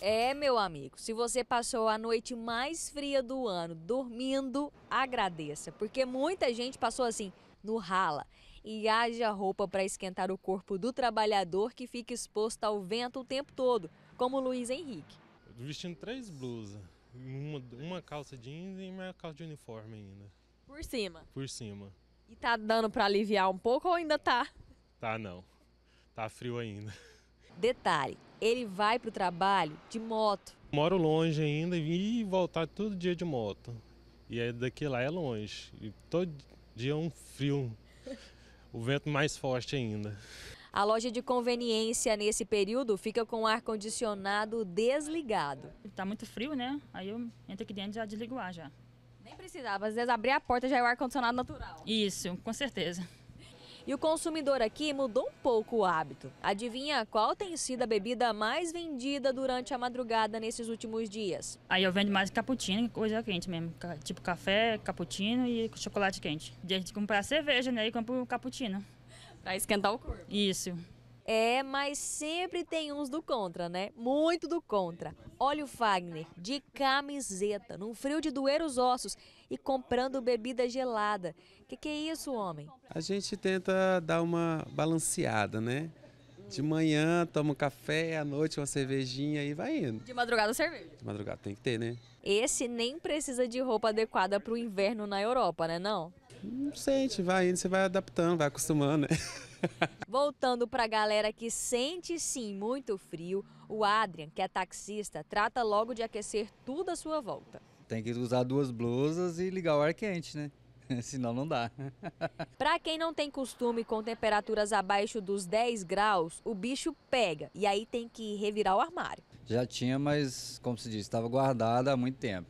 É, meu amigo, se você passou a noite mais fria do ano dormindo, agradeça, porque muita gente passou assim, no rala. E haja roupa para esquentar o corpo do trabalhador que fica exposto ao vento o tempo todo, como Luiz Henrique. Vestindo três blusas, uma, uma calça jeans e uma calça de uniforme ainda. Por cima? Por cima. E tá dando para aliviar um pouco ou ainda tá? Tá não. Tá frio ainda. Detalhe, ele vai para o trabalho de moto. Moro longe ainda e voltar todo dia de moto. E aí daqui lá é longe. E todo dia é um frio. o vento mais forte ainda. A loja de conveniência nesse período fica com o ar-condicionado desligado. Tá muito frio, né? Aí eu entro aqui dentro e já desligo o ar já. Nem precisava, às vezes abrir a porta já é o ar-condicionado natural. Isso, com certeza. E o consumidor aqui mudou um pouco o hábito. Adivinha qual tem sido a bebida mais vendida durante a madrugada nesses últimos dias? Aí eu vendo mais cappuccino, coisa quente mesmo. Tipo café, cappuccino e chocolate quente. De a gente comprar cerveja, né? E compra um cappuccino. Pra esquentar o corpo. Isso. É, mas sempre tem uns do contra, né? Muito do contra. Olha o Fagner, de camiseta, num frio de doer os ossos e comprando bebida gelada. Que que é isso, homem? A gente tenta dar uma balanceada, né? De manhã toma um café, à noite uma cervejinha e vai indo. De madrugada cerveja. De madrugada tem que ter, né? Esse nem precisa de roupa adequada para o inverno na Europa, né não? Não sente, vai indo, você vai adaptando, vai acostumando, né? Voltando para a galera que sente sim muito frio, o Adrian, que é taxista, trata logo de aquecer tudo à sua volta. Tem que usar duas blusas e ligar o ar quente, né? Senão não dá. para quem não tem costume com temperaturas abaixo dos 10 graus, o bicho pega e aí tem que revirar o armário. Já tinha, mas como se diz, estava guardada há muito tempo.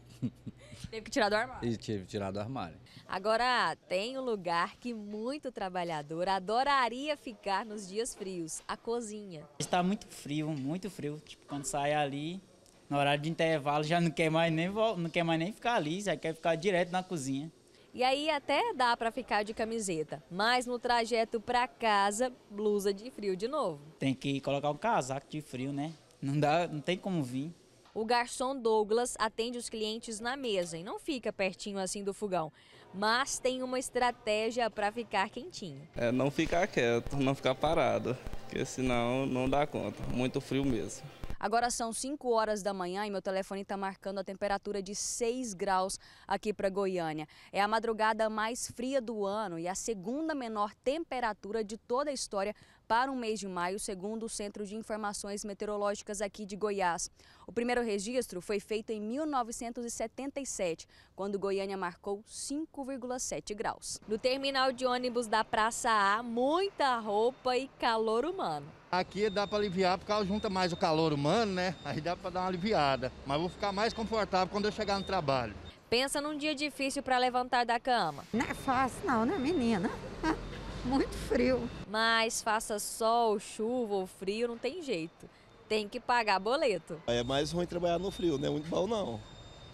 Teve que tirar do armário. E tive que tirar do armário. Agora, tem um lugar que muito trabalhador adoraria ficar nos dias frios, a cozinha. Está muito frio, muito frio. Tipo, quando sai ali, no horário de intervalo, já não quer mais nem, não quer mais nem ficar ali, já quer ficar direto na cozinha. E aí até dá para ficar de camiseta, mas no trajeto para casa, blusa de frio de novo. Tem que colocar um casaco de frio, né? Não dá, não tem como vir o garçom Douglas atende os clientes na mesa e não fica pertinho assim do fogão, mas tem uma estratégia para ficar quentinho. É não ficar quieto, não ficar parado, porque senão não dá conta, muito frio mesmo. Agora são 5 horas da manhã e meu telefone está marcando a temperatura de 6 graus aqui para Goiânia. É a madrugada mais fria do ano e a segunda menor temperatura de toda a história para o mês de maio, segundo o Centro de Informações Meteorológicas aqui de Goiás. O primeiro registro foi feito em 1977, quando Goiânia marcou 5,7 graus. No terminal de ônibus da Praça A, muita roupa e calor humano. Aqui dá para aliviar, porque junta mais o calor humano, né? Aí dá para dar uma aliviada. Mas vou ficar mais confortável quando eu chegar no trabalho. Pensa num dia difícil para levantar da cama. Não é fácil não, né, menina? muito frio. Mas faça sol, chuva ou frio, não tem jeito. Tem que pagar boleto. É mais ruim trabalhar no frio, não é muito bom não.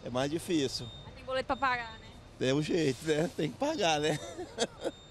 É mais difícil. Mas tem boleto para pagar, né? É o jeito, né? Tem que pagar, né?